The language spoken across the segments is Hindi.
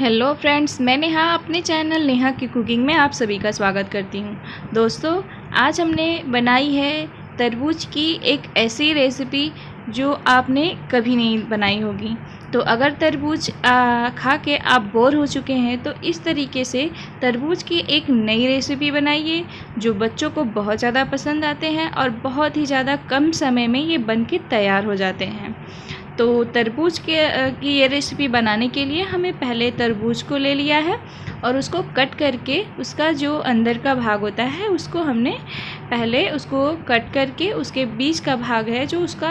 हेलो फ्रेंड्स मैं नेहा अपने चैनल नेहा की कुकिंग में आप सभी का स्वागत करती हूँ दोस्तों आज हमने बनाई है तरबूज की एक ऐसी रेसिपी जो आपने कभी नहीं बनाई होगी तो अगर तरबूज खा के आप बोर हो चुके हैं तो इस तरीके से तरबूज की एक नई रेसिपी बनाइए जो बच्चों को बहुत ज़्यादा पसंद आते हैं और बहुत ही ज़्यादा कम समय में ये बन के तैयार हो जाते हैं तो तरबूज के की ये रेसिपी बनाने के लिए हमें पहले तरबूज को ले लिया है और उसको कट करके उसका जो अंदर का भाग होता है उसको हमने पहले उसको कट करके उसके बीज का भाग है जो उसका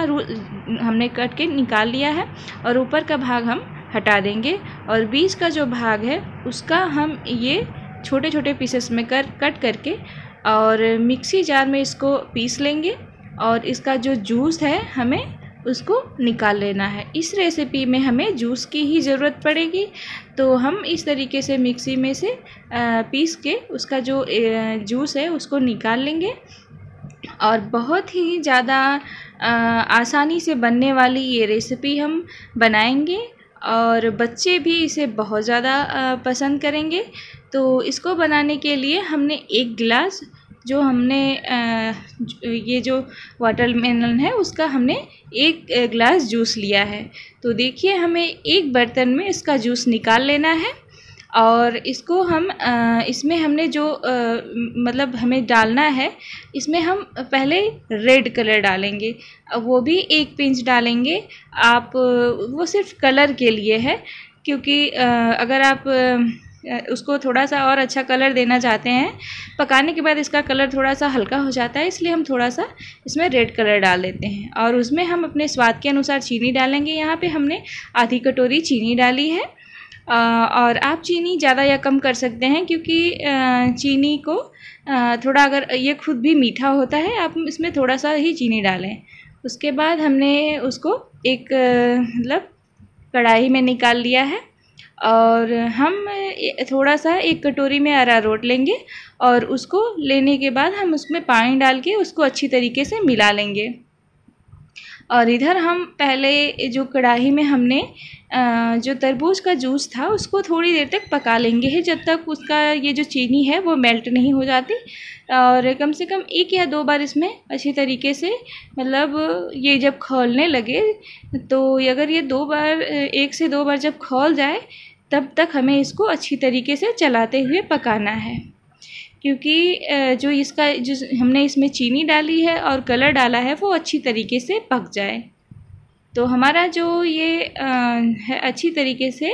हमने कट के निकाल लिया है और ऊपर का भाग हम हटा देंगे और बीज का जो भाग है उसका हम ये छोटे छोटे पीसेस में कर कट करके और मिक्सी जार में इसको पीस लेंगे और इसका जो जूस है हमें उसको निकाल लेना है इस रेसिपी में हमें जूस की ही ज़रूरत पड़ेगी तो हम इस तरीके से मिक्सी में से पीस के उसका जो जूस है उसको निकाल लेंगे और बहुत ही ज़्यादा आसानी से बनने वाली ये रेसिपी हम बनाएंगे और बच्चे भी इसे बहुत ज़्यादा पसंद करेंगे तो इसको बनाने के लिए हमने एक गिलास जो हमने ये जो वाटरमेलन है उसका हमने एक ग्लास जूस लिया है तो देखिए हमें एक बर्तन में इसका जूस निकाल लेना है और इसको हम इसमें हमने जो मतलब हमें डालना है इसमें हम पहले रेड कलर डालेंगे वो भी एक पिंच डालेंगे आप वो सिर्फ कलर के लिए है क्योंकि अगर आप उसको थोड़ा सा और अच्छा कलर देना चाहते हैं पकाने के बाद इसका कलर थोड़ा सा हल्का हो जाता है इसलिए हम थोड़ा सा इसमें रेड कलर डाल देते हैं और उसमें हम अपने स्वाद के अनुसार चीनी डालेंगे यहाँ पे हमने आधी कटोरी चीनी डाली है और आप चीनी ज़्यादा या कम कर सकते हैं क्योंकि चीनी को थोड़ा अगर ये खुद भी मीठा होता है आप इसमें थोड़ा सा ही चीनी डालें उसके बाद हमने उसको एक मतलब कढ़ाई में निकाल लिया है और हम थोड़ा सा एक कटोरी में रोट लेंगे और उसको लेने के बाद हम उसमें पानी डाल के उसको अच्छी तरीके से मिला लेंगे और इधर हम पहले जो कढ़ाई में हमने जो तरबूज का जूस था उसको थोड़ी देर तक पका लेंगे है जब तक उसका ये जो चीनी है वो मेल्ट नहीं हो जाती और कम से कम एक या दो बार इसमें अच्छी तरीके से मतलब ये जब खोलने लगे तो अगर ये दो बार एक से दो बार जब खोल जाए तब तक हमें इसको अच्छी तरीके से चलाते हुए पकाना है क्योंकि जो इसका जो हमने इसमें चीनी डाली है और कलर डाला है वो अच्छी तरीके से पक जाए तो हमारा जो ये है अच्छी तरीके से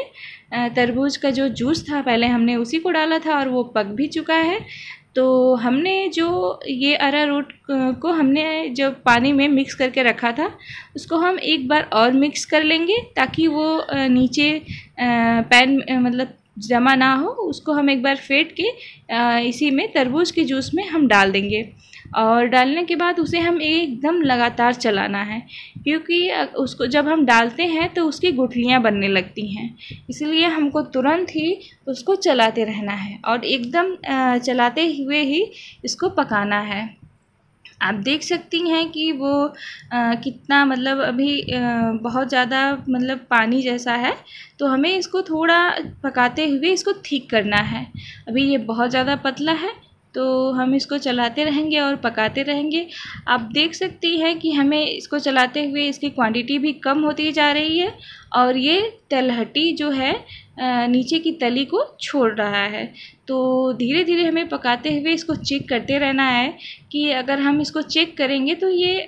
तरबूज का जो जूस था पहले हमने उसी को डाला था और वो पक भी चुका है तो हमने जो ये रूट को हमने जो पानी में मिक्स करके रखा था उसको हम एक बार और मिक्स कर लेंगे ताकि वो नीचे पैन मतलब जमा ना हो उसको हम एक बार फेंट के इसी में तरबूज के जूस में हम डाल देंगे और डालने के बाद उसे हम एकदम लगातार चलाना है क्योंकि उसको जब हम डालते हैं तो उसकी गुठलियाँ बनने लगती हैं इसलिए हमको तुरंत ही उसको चलाते रहना है और एकदम चलाते हुए ही इसको पकाना है आप देख सकती हैं कि वो आ, कितना मतलब अभी आ, बहुत ज़्यादा मतलब पानी जैसा है तो हमें इसको थोड़ा पकाते हुए इसको ठीक करना है अभी ये बहुत ज़्यादा पतला है तो हम इसको चलाते रहेंगे और पकाते रहेंगे आप देख सकती हैं कि हमें इसको चलाते हुए इसकी क्वांटिटी भी कम होती जा रही है और ये तलहटी जो है नीचे की तली को छोड़ रहा है तो धीरे धीरे हमें पकाते हुए इसको चेक करते रहना है कि अगर हम इसको चेक करेंगे तो ये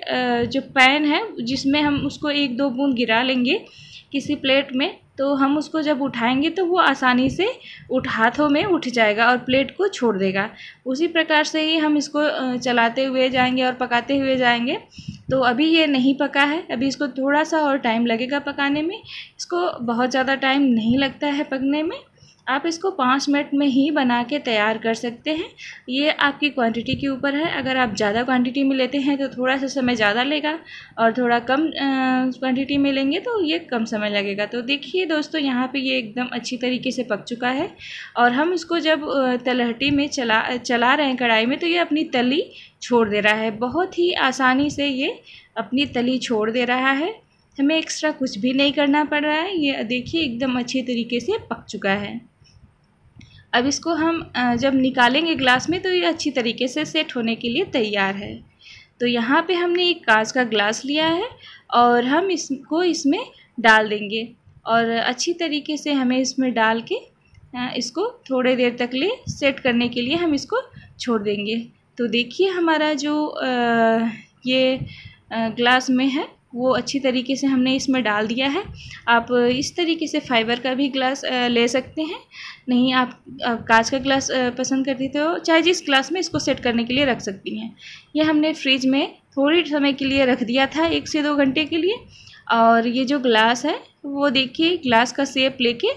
जो पैन है जिसमें हम उसको एक दो बूंद गिरा लेंगे किसी प्लेट में तो हम उसको जब उठाएंगे तो वो आसानी से उठ हाथों में उठ जाएगा और प्लेट को छोड़ देगा उसी प्रकार से ही हम इसको चलाते हुए जाएंगे और पकाते हुए जाएंगे तो अभी ये नहीं पका है अभी इसको थोड़ा सा और टाइम लगेगा पकाने में इसको बहुत ज़्यादा टाइम नहीं लगता है पकने में आप इसको पाँच मिनट में ही बना के तैयार कर सकते हैं ये आपकी क्वांटिटी के ऊपर है अगर आप ज़्यादा क्वांटिटी में लेते हैं तो थोड़ा सा समय ज़्यादा लेगा और थोड़ा कम क्वांटिटी में लेंगे तो ये कम समय लगेगा तो देखिए दोस्तों यहाँ पे ये एकदम अच्छी तरीके से पक चुका है और हम इसको जब तलहटी में चला चला रहे हैं कढ़ाई में तो ये अपनी तली छोड़ दे रहा है बहुत ही आसानी से ये अपनी तली छोड़ दे रहा है हमें एक्स्ट्रा कुछ भी नहीं करना पड़ रहा है ये देखिए एकदम अच्छे तरीके से पक चुका है अब इसको हम जब निकालेंगे ग्लास में तो ये अच्छी तरीके से सेट होने के लिए तैयार है तो यहाँ पे हमने एक कांच का ग्लास लिया है और हम इसको इसमें डाल देंगे और अच्छी तरीके से हमें इसमें डाल के इसको थोड़े देर तक ले सेट करने के लिए हम इसको छोड़ देंगे तो देखिए हमारा जो ये ग्लास में है वो अच्छी तरीके से हमने इसमें डाल दिया है आप इस तरीके से फाइबर का भी ग्लास ले सकते हैं नहीं आप, आप कांच का ग्लास पसंद करती तो चाहे जिस ग्लास में इसको सेट करने के लिए रख सकती हैं ये हमने फ्रिज में थोड़ी समय के लिए रख दिया था एक से दो घंटे के लिए और ये जो ग्लास है वो देखिए ग्लास का सेप लेके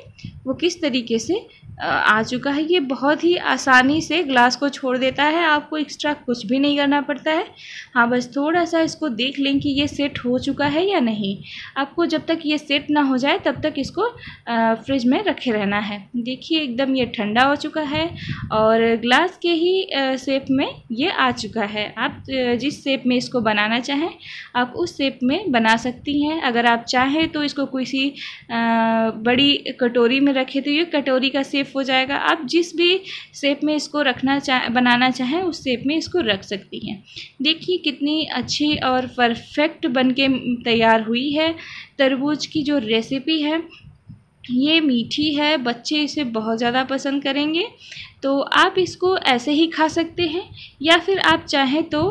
वो किस तरीके से आ चुका है ये बहुत ही आसानी से ग्लास को छोड़ देता है आपको एक्स्ट्रा कुछ भी नहीं करना पड़ता है हाँ बस थोड़ा सा इसको देख लें कि ये सेट हो चुका है या नहीं आपको जब तक ये सेट ना हो जाए तब तक इसको फ्रिज में रखे रहना है देखिए एकदम ये ठंडा हो चुका है और ग्लास के ही शेप में ये आ चुका है आप जिस शेप में इसको बनाना चाहें आप उस शेप में बना सकती हैं अगर आप चाहें तो इसको किसी बड़ी कटोरी में रखें तो ये कटोरी का शेप सेफ हो जाएगा आप जिस भी शेप में इसको रखना चाह बनाना चाहें उस शेप में इसको रख सकती हैं देखिए कितनी अच्छी और परफेक्ट बनके तैयार हुई है तरबूज की जो रेसिपी है ये मीठी है बच्चे इसे बहुत ज़्यादा पसंद करेंगे तो आप इसको ऐसे ही खा सकते हैं या फिर आप चाहें तो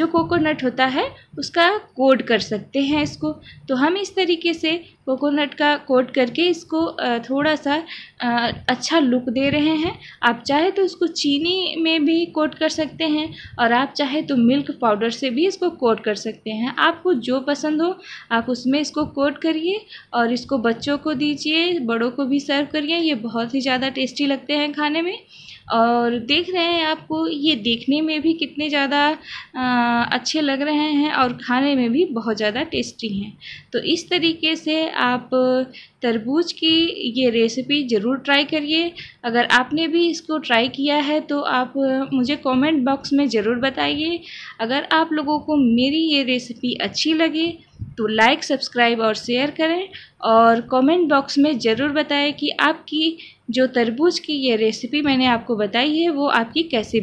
जो कोकोनट होता है उसका कोड कर सकते हैं इसको तो हम इस तरीके से कोकोनट का कोट करके इसको थोड़ा सा अच्छा लुक दे रहे हैं आप चाहे तो इसको चीनी में भी कोट कर सकते हैं और आप चाहे तो मिल्क पाउडर से भी इसको कोट कर सकते हैं आपको जो पसंद हो आप उसमें इसको कोट करिए और इसको बच्चों को दीजिए बड़ों को भी सर्व करिए ये बहुत ही ज़्यादा टेस्टी लगते हैं खाने में और देख रहे हैं आपको ये देखने में भी कितने ज़्यादा अच्छे लग रहे हैं और खाने में भी बहुत ज़्यादा टेस्टी हैं तो इस तरीके से आप तरबूज की ये रेसिपी ज़रूर ट्राई करिए अगर आपने भी इसको ट्राई किया है तो आप मुझे कमेंट बॉक्स में ज़रूर बताइए अगर आप लोगों को मेरी ये रेसिपी अच्छी लगे तो लाइक सब्सक्राइब और शेयर करें और कमेंट बॉक्स में ज़रूर बताएं कि आपकी जो तरबूज की ये रेसिपी मैंने आपको बताई है वो आपकी कैसी